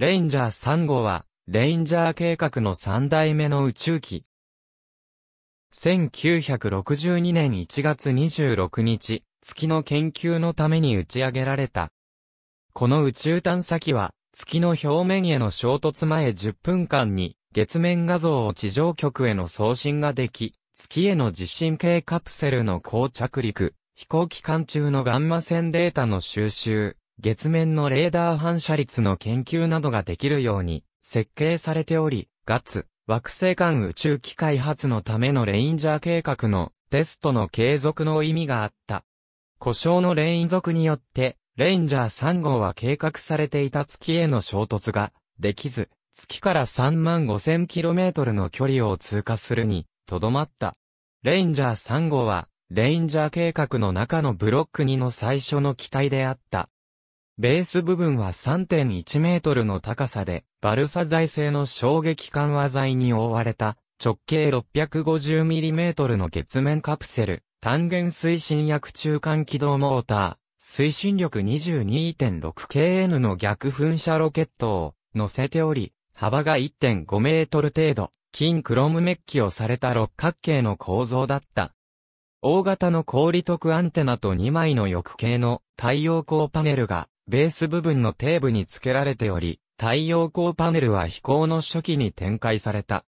レインジャー3号は、レインジャー計画の3代目の宇宙機。1962年1月26日、月の研究のために打ち上げられた。この宇宙探査機は、月の表面への衝突前10分間に、月面画像を地上局への送信ができ、月への地震計カプセルの高着陸、飛行期間中のガンマ線データの収集、月面のレーダー反射率の研究などができるように設計されており、ガツ、惑星間宇宙機開発のためのレインジャー計画のテストの継続の意味があった。故障のレイン族によって、レインジャー3号は計画されていた月への衝突ができず、月から3万 5000km の距離を通過するに、とどまった。レインジャー3号は、レインジャー計画の中のブロック2の最初の機体であった。ベース部分は3.1メートルの高さで、バルサ材製の衝撃緩和材に覆われた、直径6 5 0トルの月面カプセル、単元推進薬中間軌道モーター、推進力 22.6kN の逆噴射ロケットを乗せており、幅が1.5メートル程度、金クロムメッキをされた六角形の構造だった。大型の氷利得アンテナと2枚の翼形の太陽光パネルがベース部分の底部に付けられており、太陽光パネルは飛行の初期に展開された。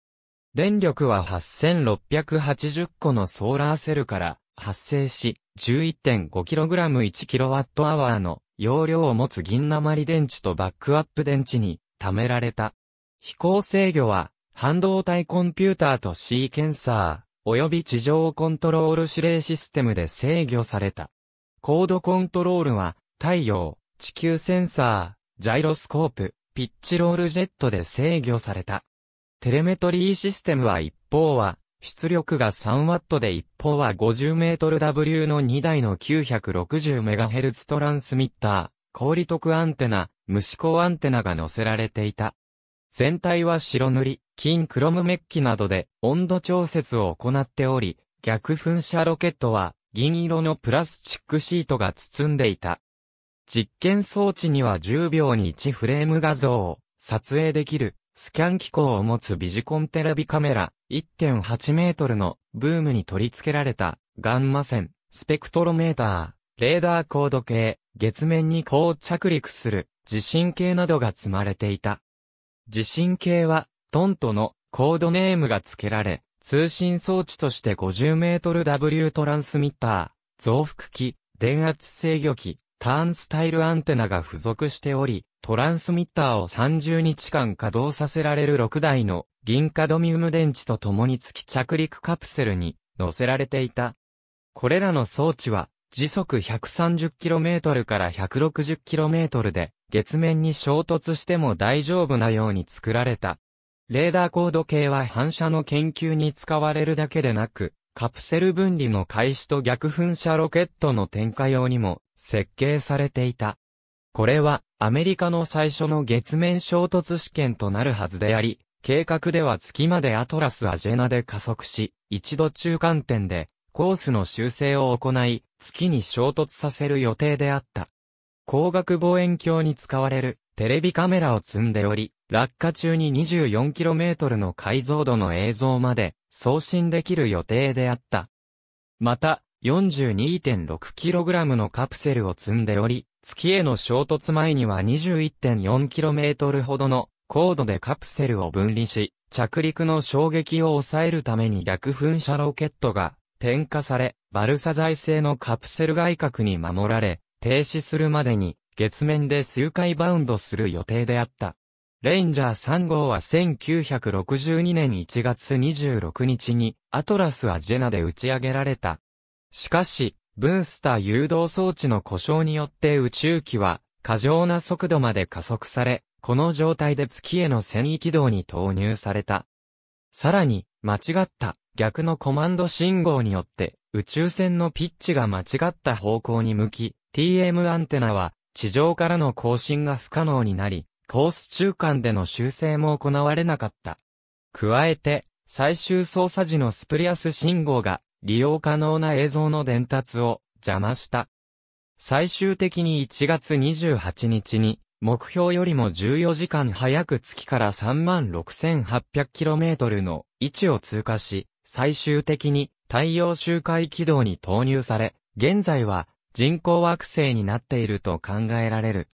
電力は8680個のソーラーセルから発生し、11.5kg1kWh の容量を持つ銀鉛電池とバックアップ電池に貯められた。飛行制御は、半導体コンピューターとシーケンサー、及び地上コントロール指令システムで制御された。コードコントロールは、太陽、地球センサー、ジャイロスコープ、ピッチロールジェットで制御された。テレメトリーシステムは一方は、出力が 3W で一方は 50MW の2台の 960MHz トランスミッター、氷徳アンテナ、虫光アンテナが載せられていた。全体は白塗り、金クロムメッキなどで温度調節を行っており、逆噴射ロケットは銀色のプラスチックシートが包んでいた。実験装置には10秒に1フレーム画像を撮影できるスキャン機構を持つビジコンテレビカメラ1.8メートルのブームに取り付けられたガンマ線、スペクトロメーター、レーダー高度計、月面に高着陸する地震計などが積まれていた。地震計はトントのコードネームが付けられ、通信装置として50メートル w トランスミッター、増幅器、電圧制御器、ターンスタイルアンテナが付属しており、トランスミッターを30日間稼働させられる6台の銀カドミウム電池と共に月着陸カプセルに載せられていた。これらの装置は時速 130km から 160km で月面に衝突しても大丈夫なように作られた。レーダーコード系は反射の研究に使われるだけでなく、カプセル分離の開始と逆噴射ロケットの点火用にも設計されていた。これはアメリカの最初の月面衝突試験となるはずであり、計画では月までアトラスアジェナで加速し、一度中間点でコースの修正を行い、月に衝突させる予定であった。光学望遠鏡に使われるテレビカメラを積んでおり、落下中に 24km の解像度の映像まで送信できる予定であった。また、42.6kg のカプセルを積んでおり、月への衝突前には 21.4km ほどの高度でカプセルを分離し、着陸の衝撃を抑えるために逆噴射ロケットが点火され、バルサ材製のカプセル外角に守られ、停止するまでに月面で数回バウンドする予定であった。レインジャー3号は1962年1月26日にアトラスはジェナで打ち上げられた。しかし、ブンスター誘導装置の故障によって宇宙機は過剰な速度まで加速され、この状態で月への繊維軌道に投入された。さらに、間違った逆のコマンド信号によって宇宙船のピッチが間違った方向に向き、TM アンテナは地上からの更新が不可能になり、コース中間での修正も行われなかった。加えて、最終操作時のスプリアス信号が利用可能な映像の伝達を邪魔した。最終的に1月28日に、目標よりも14時間早く月から 36,800km の位置を通過し、最終的に太陽周回軌道に投入され、現在は人工惑星になっていると考えられる。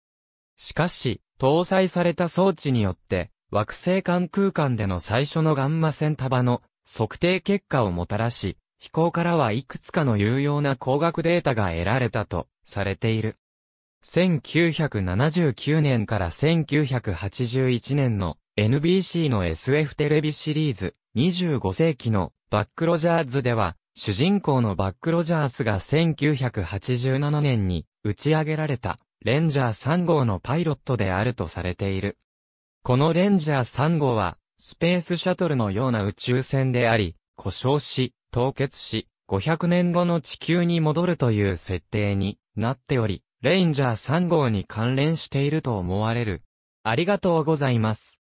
しかし、搭載された装置によって、惑星間空間での最初のガンマ線束の測定結果をもたらし、飛行からはいくつかの有用な工学データが得られたとされている。1979年から1981年の NBC の SF テレビシリーズ25世紀のバックロジャーズでは主人公のバックロジャースが1987年に打ち上げられたレンジャー3号のパイロットであるとされている。このレンジャー3号はスペースシャトルのような宇宙船であり、故障し、凍結し、500年後の地球に戻るという設定になっており、レインジャー3号に関連していると思われる。ありがとうございます。